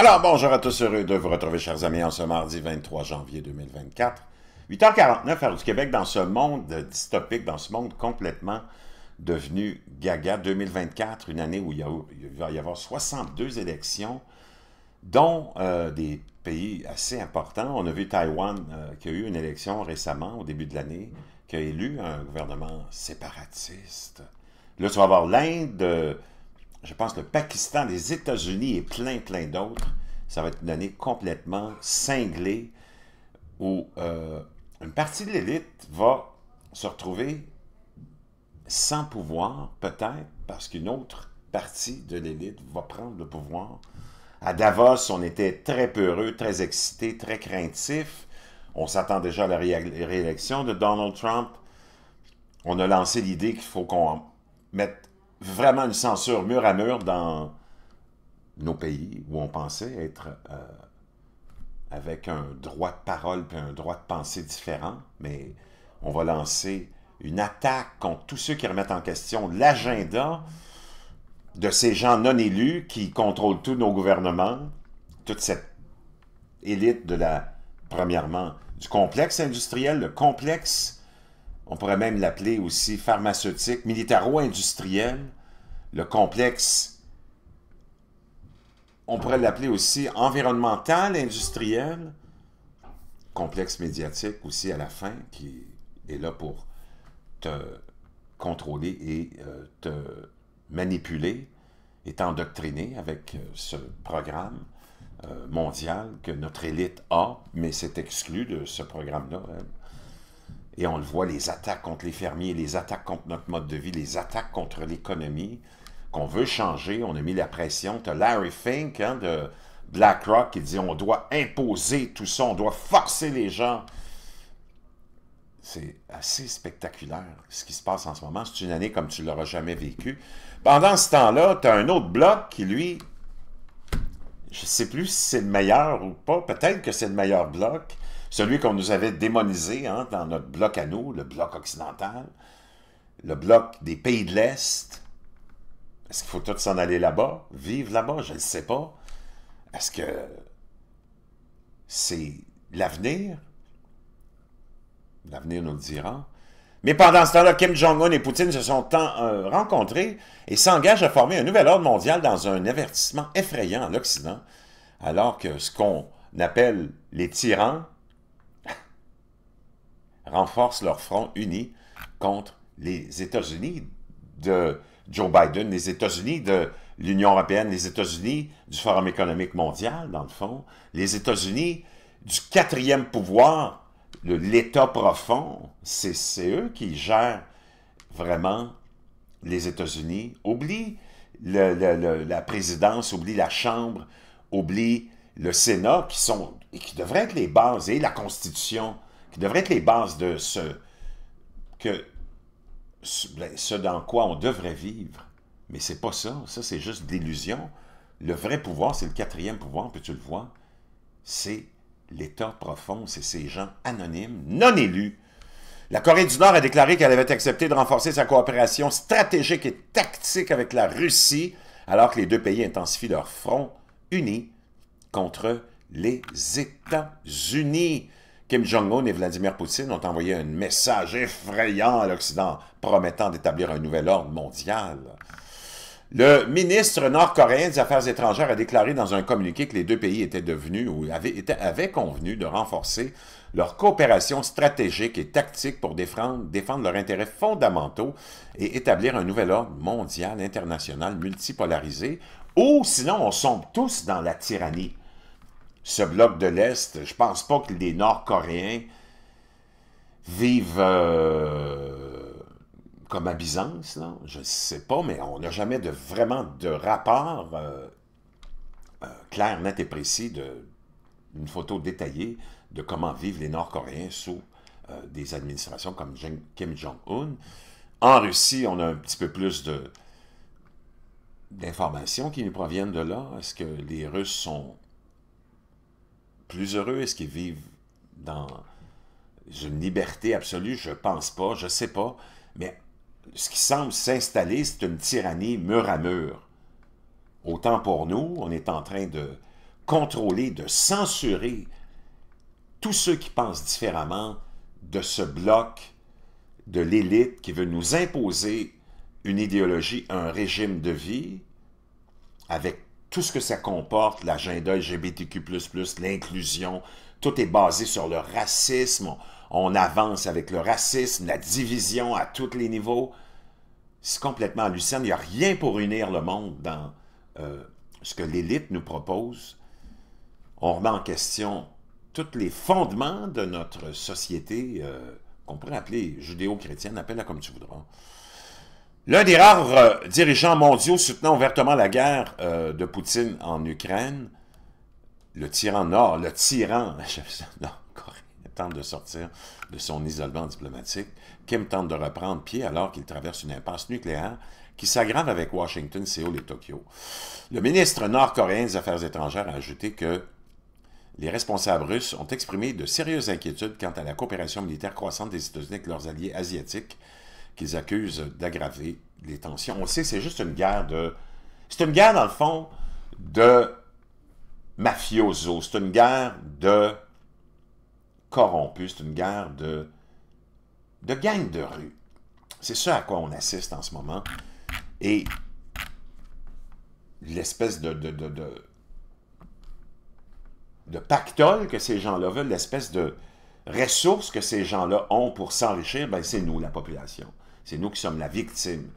Alors bonjour à tous, heureux de vous retrouver chers amis en ce mardi 23 janvier 2024, 8h49 heure du Québec dans ce monde dystopique, dans ce monde complètement devenu gaga 2024, une année où il, va y avoir 62 élections, dont euh, des pays assez importants. On a vu Taïwan euh, qui a eu une élection récemment, au début de l'année, qui a élu un gouvernement séparatiste. Là, tu vas avoir l'Inde... Euh, je pense, le Pakistan, les États-Unis et plein, plein d'autres, ça va être une année complètement cinglée où euh, une partie de l'élite va se retrouver sans pouvoir, peut-être, parce qu'une autre partie de l'élite va prendre le pouvoir. À Davos, on était très peureux, très excités, très craintifs. On s'attend déjà à la réélection de Donald Trump. On a lancé l'idée qu'il faut qu'on mette vraiment une censure mur à mur dans nos pays où on pensait être euh, avec un droit de parole et un droit de pensée différent, mais on va lancer une attaque contre tous ceux qui remettent en question l'agenda de ces gens non élus qui contrôlent tous nos gouvernements, toute cette élite de la, premièrement, du complexe industriel, le complexe on pourrait même l'appeler aussi pharmaceutique, militaro-industriel, le complexe, on pourrait l'appeler aussi environnemental, industriel, complexe médiatique aussi à la fin, qui est là pour te contrôler et euh, te manipuler et t'endoctriner avec euh, ce programme euh, mondial que notre élite a, mais c'est exclu de ce programme-là. Hein. Et on le voit, les attaques contre les fermiers, les attaques contre notre mode de vie, les attaques contre l'économie qu'on veut changer. On a mis la pression. Tu as Larry Fink hein, de BlackRock qui dit on doit imposer tout ça, on doit forcer les gens. C'est assez spectaculaire ce qui se passe en ce moment. C'est une année comme tu ne l'auras jamais vécu. Pendant ce temps-là, tu as un autre bloc qui, lui, je ne sais plus si c'est le meilleur ou pas. Peut-être que c'est le meilleur bloc celui qu'on nous avait démonisé hein, dans notre bloc à nous, le bloc occidental, le bloc des pays de l'Est. Est-ce qu'il faut tous s'en aller là-bas, vivre là-bas? Je ne sais pas. Est-ce que c'est l'avenir? L'avenir nous le dira. Mais pendant ce temps-là, Kim Jong-un et Poutine se sont euh, rencontrés et s'engagent à former un nouvel ordre mondial dans un avertissement effrayant en l'Occident, alors que ce qu'on appelle les tyrans renforcent leur front uni contre les États-Unis de Joe Biden, les États-Unis de l'Union européenne, les États-Unis du Forum économique mondial, dans le fond, les États-Unis du quatrième pouvoir, l'État profond, c'est eux qui gèrent vraiment les États-Unis. Oublie la présidence, oublie la Chambre, oublie le Sénat, qui sont et qui devraient être les bases, et la Constitution qui devraient être les bases de ce, que, ben, ce dans quoi on devrait vivre. Mais c'est pas ça, ça c'est juste d'illusion. Le vrai pouvoir, c'est le quatrième pouvoir, puis tu le vois, c'est l'État profond, c'est ces gens anonymes, non élus. La Corée du Nord a déclaré qu'elle avait accepté de renforcer sa coopération stratégique et tactique avec la Russie, alors que les deux pays intensifient leur front uni contre les États-Unis. Kim Jong-un et Vladimir Poutine ont envoyé un message effrayant à l'Occident, promettant d'établir un nouvel ordre mondial. Le ministre nord-coréen des Affaires étrangères a déclaré dans un communiqué que les deux pays étaient devenus ou avaient, convenu de renforcer leur coopération stratégique et tactique pour défendre, défendre leurs intérêts fondamentaux et établir un nouvel ordre mondial, international, multipolarisé, ou sinon on sombre tous dans la tyrannie ce bloc de l'Est, je pense pas que les Nord-Coréens vivent euh, comme à Byzance, je ne sais pas, mais on n'a jamais de, vraiment de rapport euh, euh, clair, net et précis, de, photo détaillée de comment vivent les Nord-Coréens sous des administrations comme Kim Jong-un. En Russie, on a un petit peu plus d'informations qui nous proviennent de là. Est-ce que les Russes sont plus heureux? Est-ce qu'ils vivent dans une liberté absolue? Je pense pas, je sais pas. Mais ce qui semble s'installer, c'est une tyrannie mur à mur. Autant pour nous, on est en train de contrôler, de censurer tous ceux qui pensent différemment de ce bloc de l'élite qui veut nous imposer une idéologie, un régime de vie avec tout ce que ça comporte, l'agenda LGBTQ, l'inclusion, tout est basé sur le racisme. On avance avec le racisme, la division à tous les niveaux. C'est complètement hallucinant. Il n'y a rien pour unir le monde dans euh, ce que l'élite nous propose. On remet en question tous les fondements de notre société, euh, qu'on pourrait appeler judéo-chrétienne, appelle-la comme tu voudras. L'un des rares euh, dirigeants mondiaux soutenant ouvertement la guerre euh, de Poutine en Ukraine, le tyran nord, le tyran nord tente de sortir de son isolement diplomatique, Kim tente de reprendre pied alors qu'il traverse une impasse nucléaire qui s'aggrave avec Washington, Séoul et Tokyo. Le ministre nord-coréen des Affaires étrangères a ajouté que les responsables russes ont exprimé de sérieuses inquiétudes quant à la coopération militaire croissante des États-Unis avec leurs alliés asiatiques qu'ils accusent d'aggraver les tensions. On sait, c'est juste une guerre de... C'est une guerre, dans le fond, de mafiosos. C'est une guerre de corrompus. C'est une guerre de... de gang de rue. C'est ça à quoi on assiste en ce moment. Et l'espèce de de, pactole que ces gens-là veulent, l'espèce de ressources que ces gens-là ont pour s'enrichir, ben c'est nous, la population. C'est nous qui sommes la victime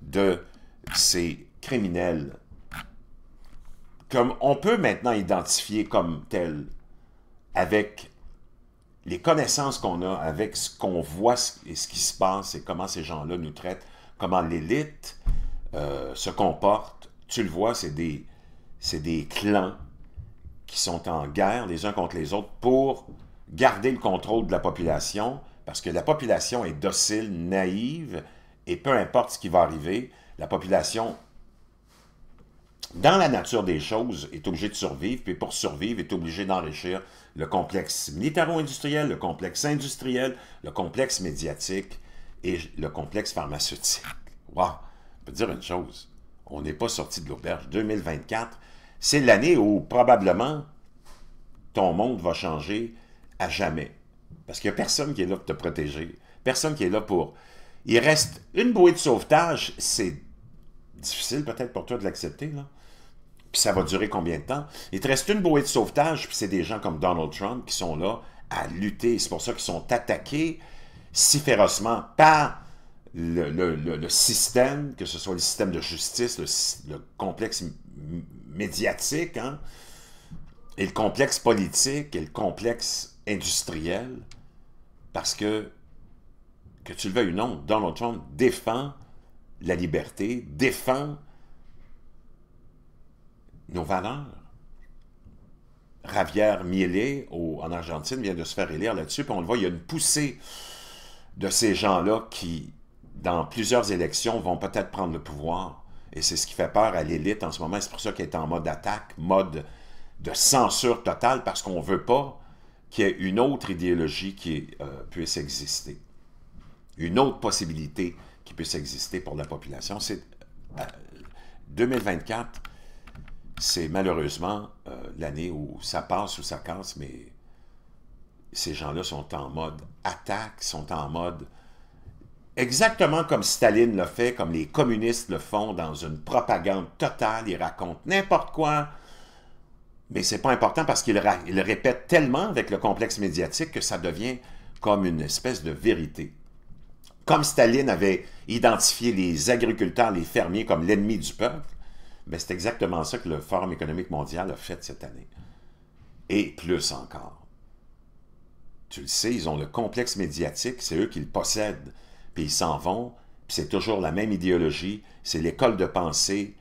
de ces criminels comme on peut maintenant identifier comme tel avec les connaissances qu'on a, avec ce qu'on voit et ce qui se passe et comment ces gens-là nous traitent, comment l'élite euh, se comporte. Tu le vois, c'est des clans qui sont en guerre les uns contre les autres pour garder le contrôle de la population, parce que la population est docile, naïve, et peu importe ce qui va arriver, la population, dans la nature des choses, est obligée de survivre, puis pour survivre, est obligée d'enrichir le complexe militaro-industriel, le complexe industriel, le complexe médiatique et le complexe pharmaceutique. Wow! Je peux dire une chose, on n'est pas sorti de l'auberge. 2024, c'est l'année où probablement ton monde va changer à jamais. Parce qu'il n'y a personne qui est là pour te protéger. Personne qui est là pour... Il reste une bouée de sauvetage. C'est difficile peut-être pour toi de l'accepter, là. Puis ça va durer combien de temps? Il te reste une bouée de sauvetage, puis c'est des gens comme Donald Trump qui sont là à lutter. C'est pour ça qu'ils sont attaqués si férocement par le, système, que ce soit le système de justice, le, complexe médiatique, hein, et le complexe politique, et le complexe industriel parce que, que tu le veuilles ou non, Donald Trump défend la liberté, défend nos valeurs. Javier Miele, en Argentine, vient de se faire élire là-dessus, puis on le voit, il y a une poussée de ces gens-là qui, dans plusieurs élections, vont peut-être prendre le pouvoir. Et c'est ce qui fait peur à l'élite en ce moment. C'est pour ça qu'elle est en mode attaque, mode de censure totale, parce qu'on ne veut pas qu'il y ait une autre idéologie qui euh, puisse exister. Une autre possibilité qui puisse exister pour la population. C'est 2024, euh, c'est malheureusement euh, l'année où ça passe ou ça casse, mais ces gens-là sont en mode attaque, sont en mode exactement comme Staline le fait, comme les communistes le font dans une propagande totale, ils racontent n'importe quoi, mais c'est pas important parce qu'il le répète tellement avec le complexe médiatique que ça devient comme une espèce de vérité. Comme Staline avait identifié les agriculteurs, les fermiers comme l'ennemi du peuple, ben, c'est exactement ça que le Forum économique mondial a fait cette année. Et plus encore. Tu le sais, ils ont le complexe médiatique, c'est eux qui le possèdent. Puis ils s'en vont, puis c'est toujours la même idéologie, c'est l'école de pensée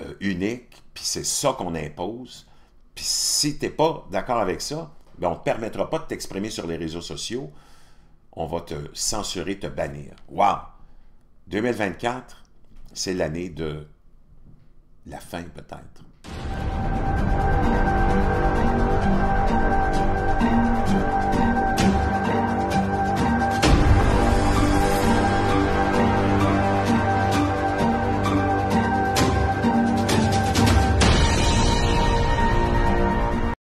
euh, unique, puis c'est ça qu'on impose. Puis si tu n'es pas d'accord avec ça, ben, on ne te permettra pas de t'exprimer sur les réseaux sociaux. On va te censurer, te bannir. Wow! 2024, c'est l'année de la fin peut-être.